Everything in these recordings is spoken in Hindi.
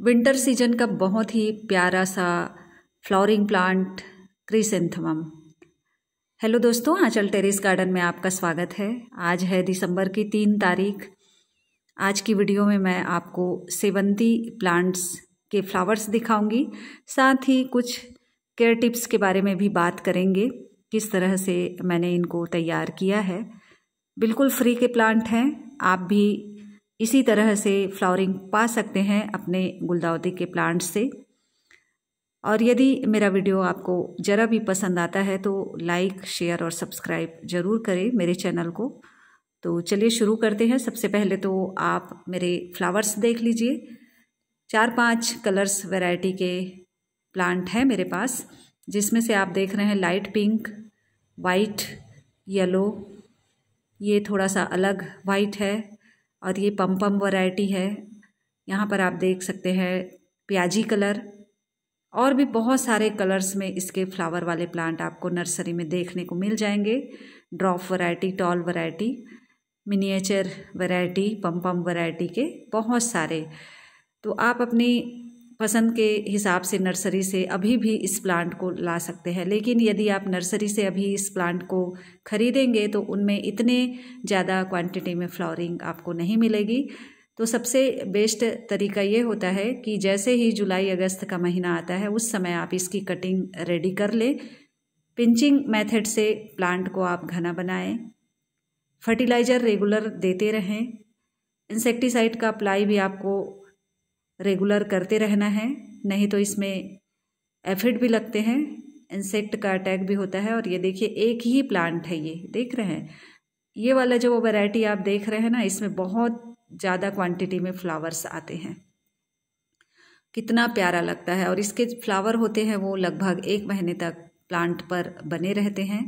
विंटर सीजन का बहुत ही प्यारा सा फ्लावरिंग प्लांट क्रिसेंथमम हेलो दोस्तों आंचल टेरेस गार्डन में आपका स्वागत है आज है दिसंबर की तीन तारीख आज की वीडियो में मैं आपको सेवंती प्लांट्स के फ्लावर्स दिखाऊंगी साथ ही कुछ केयर टिप्स के बारे में भी बात करेंगे किस तरह से मैंने इनको तैयार किया है बिल्कुल फ्री के प्लांट हैं आप भी इसी तरह से फ्लावरिंग पा सकते हैं अपने गुलदावदी के प्लांट से और यदि मेरा वीडियो आपको ज़रा भी पसंद आता है तो लाइक शेयर और सब्सक्राइब ज़रूर करें मेरे चैनल को तो चलिए शुरू करते हैं सबसे पहले तो आप मेरे फ्लावर्स देख लीजिए चार पांच कलर्स वैरायटी के प्लांट हैं मेरे पास जिसमें से आप देख रहे हैं लाइट पिंक वाइट येलो ये थोड़ा सा अलग वाइट है और ये पम पम वैरायटी है यहाँ पर आप देख सकते हैं प्याजी कलर और भी बहुत सारे कलर्स में इसके फ्लावर वाले प्लांट आपको नर्सरी में देखने को मिल जाएंगे drop variety tall variety miniature variety pom pom variety के बहुत सारे तो आप अपनी पसंद के हिसाब से नर्सरी से अभी भी इस प्लांट को ला सकते हैं लेकिन यदि आप नर्सरी से अभी इस प्लांट को खरीदेंगे तो उनमें इतने ज़्यादा क्वांटिटी में फ्लावरिंग आपको नहीं मिलेगी तो सबसे बेस्ट तरीका ये होता है कि जैसे ही जुलाई अगस्त का महीना आता है उस समय आप इसकी कटिंग रेडी कर लें पिंचिंग मेथड से प्लांट को आप घना बनाएं फर्टिलाइज़र रेगुलर देते रहें इंसेक्टिसाइड का अप्लाई भी आपको रेगुलर करते रहना है नहीं तो इसमें एफिड भी लगते हैं इंसेक्ट का अटैक भी होता है और ये देखिए एक ही प्लांट है ये देख रहे हैं ये वाला जो वो वैरायटी आप देख रहे हैं ना इसमें बहुत ज़्यादा क्वांटिटी में फ्लावर्स आते हैं कितना प्यारा लगता है और इसके फ्लावर होते हैं वो लगभग एक महीने तक प्लांट पर बने रहते हैं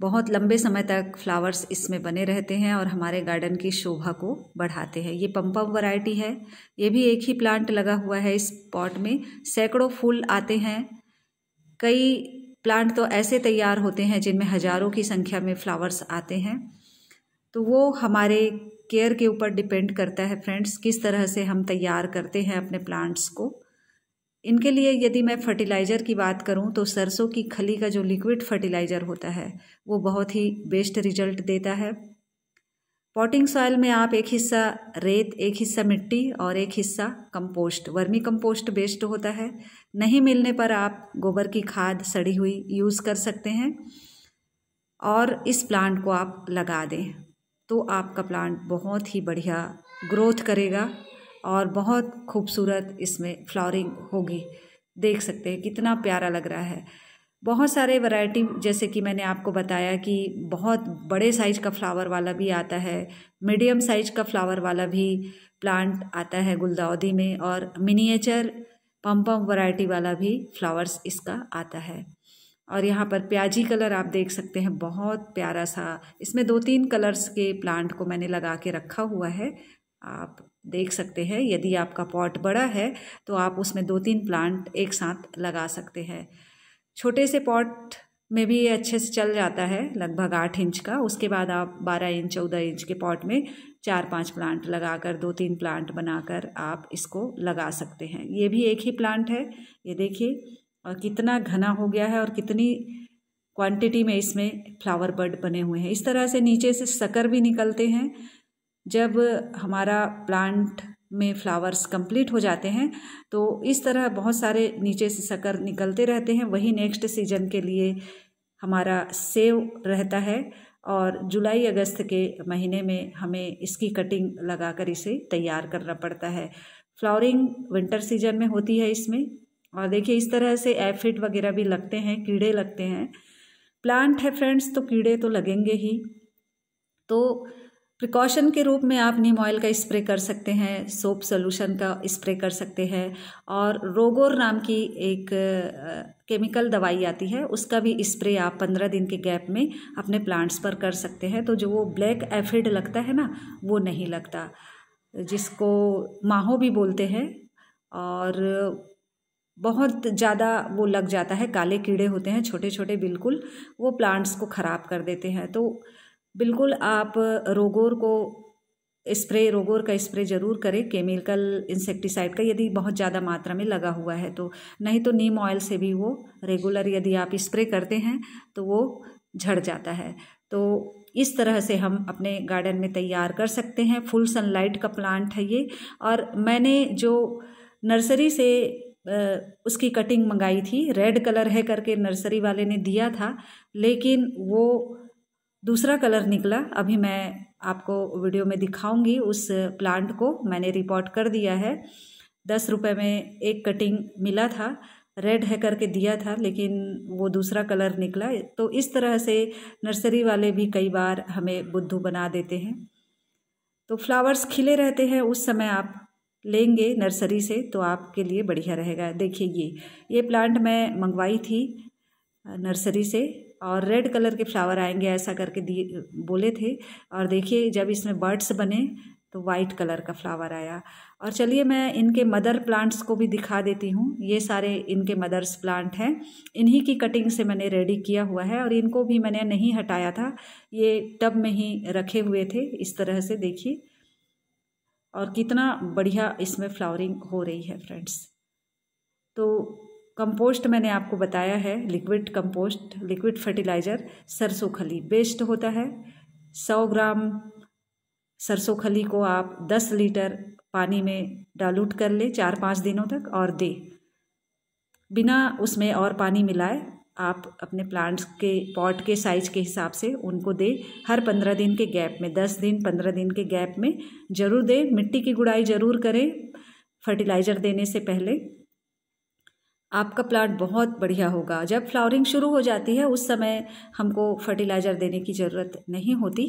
बहुत लंबे समय तक फ्लावर्स इसमें बने रहते हैं और हमारे गार्डन की शोभा को बढ़ाते हैं ये पम्पम वैरायटी है ये भी एक ही प्लांट लगा हुआ है इस पॉट में सैकड़ों फूल आते हैं कई प्लांट तो ऐसे तैयार होते हैं जिनमें हज़ारों की संख्या में फ्लावर्स आते हैं तो वो हमारे केयर के ऊपर डिपेंड करता है फ्रेंड्स किस तरह से हम तैयार करते हैं अपने प्लांट्स को इनके लिए यदि मैं फर्टिलाइज़र की बात करूं तो सरसों की खली का जो लिक्विड फर्टिलाइज़र होता है वो बहुत ही बेस्ट रिजल्ट देता है पॉटिंग सॉयल में आप एक हिस्सा रेत एक हिस्सा मिट्टी और एक हिस्सा कंपोस्ट वर्मी कंपोस्ट बेस्ट होता है नहीं मिलने पर आप गोबर की खाद सड़ी हुई यूज़ कर सकते हैं और इस प्लांट को आप लगा दें तो आपका प्लांट बहुत ही बढ़िया ग्रोथ करेगा और बहुत खूबसूरत इसमें फ्लावरिंग होगी देख सकते हैं कितना प्यारा लग रहा है बहुत सारे वैरायटी जैसे कि मैंने आपको बताया कि बहुत बड़े साइज का फ्लावर वाला भी आता है मीडियम साइज का फ्लावर वाला भी प्लांट आता है गुलदाउदी में और मिनिएचर पम्पम वैरायटी वाला भी फ्लावर्स इसका आता है और यहाँ पर प्याजी कलर आप देख सकते हैं बहुत प्यारा सा इसमें दो तीन कलर्स के प्लांट को मैंने लगा के रखा हुआ है आप देख सकते हैं यदि आपका पॉट बड़ा है तो आप उसमें दो तीन प्लांट एक साथ लगा सकते हैं छोटे से पॉट में भी ये अच्छे से चल जाता है लगभग आठ इंच का उसके बाद आप बारह इंच चौदह इंच के पॉट में चार पांच प्लांट लगाकर दो तीन प्लांट बनाकर आप इसको लगा सकते हैं ये भी एक ही प्लांट है ये देखिए और कितना घना हो गया है और कितनी क्वांटिटी में इसमें फ्लावर बर्ड बने हुए हैं इस तरह से नीचे से सकर भी निकलते हैं जब हमारा प्लांट में फ्लावर्स कंप्लीट हो जाते हैं तो इस तरह बहुत सारे नीचे से सकर निकलते रहते हैं वही नेक्स्ट सीजन के लिए हमारा सेव रहता है और जुलाई अगस्त के महीने में हमें इसकी कटिंग लगाकर इसे तैयार करना पड़ता है फ्लावरिंग विंटर सीजन में होती है इसमें और देखिए इस तरह से एफिड वगैरह भी लगते हैं कीड़े लगते हैं प्लांट है फ्रेंड्स तो कीड़े तो लगेंगे ही तो प्रिकॉशन के रूप में आप नीम ऑयल का स्प्रे कर सकते हैं सोप सोल्यूशन का स्प्रे कर सकते हैं और रोगोर नाम की एक केमिकल दवाई आती है उसका भी स्प्रे आप पंद्रह दिन के गैप में अपने प्लांट्स पर कर सकते हैं तो जो वो ब्लैक एफिड लगता है ना वो नहीं लगता जिसको माहो भी बोलते हैं और बहुत ज़्यादा वो लग जाता है काले कीड़े होते हैं छोटे छोटे बिल्कुल वो प्लांट्स को ख़राब कर देते हैं तो बिल्कुल आप रोगोर को स्प्रे रोगोर का स्प्रे ज़रूर करें केमिकल इंसेक्टिसाइड का यदि बहुत ज़्यादा मात्रा में लगा हुआ है तो नहीं तो नीम ऑयल से भी वो रेगुलर यदि आप स्प्रे करते हैं तो वो झड़ जाता है तो इस तरह से हम अपने गार्डन में तैयार कर सकते हैं फुल सनलाइट का प्लांट है ये और मैंने जो नर्सरी से उसकी कटिंग मंगाई थी रेड कलर है करके नर्सरी वाले ने दिया था लेकिन वो दूसरा कलर निकला अभी मैं आपको वीडियो में दिखाऊंगी उस प्लांट को मैंने रिपोर्ट कर दिया है दस रुपये में एक कटिंग मिला था रेड है करके दिया था लेकिन वो दूसरा कलर निकला तो इस तरह से नर्सरी वाले भी कई बार हमें बुद्धू बना देते हैं तो फ्लावर्स खिले रहते हैं उस समय आप लेंगे नर्सरी से तो आपके लिए बढ़िया रहेगा देखिए ये ये प्लांट मैं मंगवाई थी नर्सरी से और रेड कलर के फ्लावर आएंगे ऐसा करके दिए बोले थे और देखिए जब इसमें बर्ड्स बने तो वाइट कलर का फ्लावर आया और चलिए मैं इनके मदर प्लांट्स को भी दिखा देती हूँ ये सारे इनके मदर्स प्लांट हैं इन्हीं की कटिंग से मैंने रेडी किया हुआ है और इनको भी मैंने नहीं हटाया था ये टब में ही रखे हुए थे इस तरह से देखिए और कितना बढ़िया इसमें फ्लावरिंग हो रही है फ्रेंड्स तो कंपोस्ट मैंने आपको बताया है लिक्विड कंपोस्ट लिक्विड फर्टिलाइज़र सरसों खली बेस्ट होता है सौ ग्राम सरसों खली को आप दस लीटर पानी में डालूट कर ले चार पाँच दिनों तक और दे बिना उसमें और पानी मिलाए आप अपने प्लांट्स के पॉट के साइज के हिसाब से उनको दे हर पंद्रह दिन के गैप में दस दिन पंद्रह दिन के गैप में ज़रूर दे मिट्टी की गुड़ाई ज़रूर करें फर्टिलाइज़र देने से पहले आपका प्लांट बहुत बढ़िया होगा जब फ्लावरिंग शुरू हो जाती है उस समय हमको फर्टिलाइज़र देने की ज़रूरत नहीं होती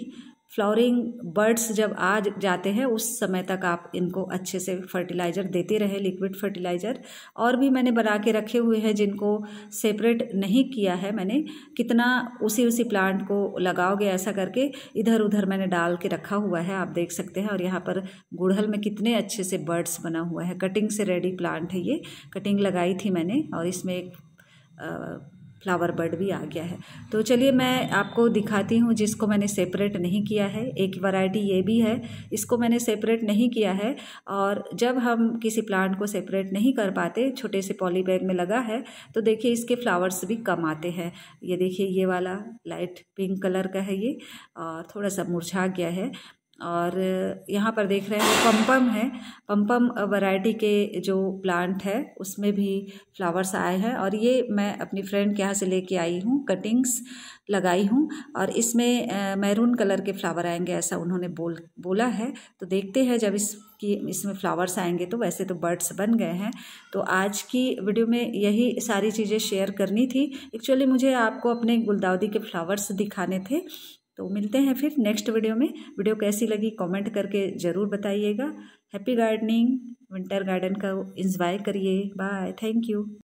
फ्लावरिंग बर्ड्स जब आ जाते हैं उस समय तक आप इनको अच्छे से फर्टिलाइज़र देते रहे लिक्विड फर्टिलाइज़र और भी मैंने बना के रखे हुए हैं जिनको सेपरेट नहीं किया है मैंने कितना उसी उसी प्लांट को लगाओगे ऐसा करके इधर उधर मैंने डाल के रखा हुआ है आप देख सकते हैं और यहाँ पर गुड़हल में कितने अच्छे से बर्ड्स बना हुआ है कटिंग से रेडी प्लांट है ये कटिंग लगाई थी मैंने और इसमें एक फ्लावर बर्ड भी आ गया है तो चलिए मैं आपको दिखाती हूँ जिसको मैंने सेपरेट नहीं किया है एक वैरायटी ये भी है इसको मैंने सेपरेट नहीं किया है और जब हम किसी प्लांट को सेपरेट नहीं कर पाते छोटे से पॉली बैग में लगा है तो देखिए इसके फ्लावर्स भी कम आते हैं ये देखिए ये वाला लाइट पिंक कलर का है ये और थोड़ा सा मुरझा गया है और यहाँ पर देख रहे हैं पम्पम है पम्पम वैरायटी के जो प्लांट है उसमें भी फ्लावर्स आए हैं और ये मैं अपनी फ्रेंड के यहाँ से लेके आई हूँ कटिंग्स लगाई हूँ और इसमें मैरून कलर के फ्लावर आएंगे ऐसा उन्होंने बोल बोला है तो देखते हैं जब इस कि इसमें फ्लावर्स आएंगे तो वैसे तो बर्ड्स बन गए हैं तो आज की वीडियो में यही सारी चीज़ें शेयर करनी थी एक्चुअली मुझे आपको अपने गुलदाउदी के फ्लावर्स दिखाने थे तो मिलते हैं फिर नेक्स्ट वीडियो में वीडियो कैसी लगी कमेंट करके ज़रूर बताइएगा हैप्पी गार्डनिंग विंटर गार्डन का इंजॉय करिए बाय थैंक यू